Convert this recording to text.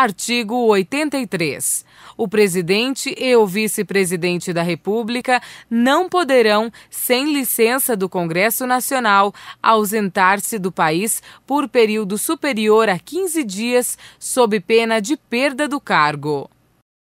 artigo 83. O presidente e o vice-presidente da República não poderão, sem licença do Congresso Nacional, ausentar-se do país por período superior a 15 dias, sob pena de perda do cargo.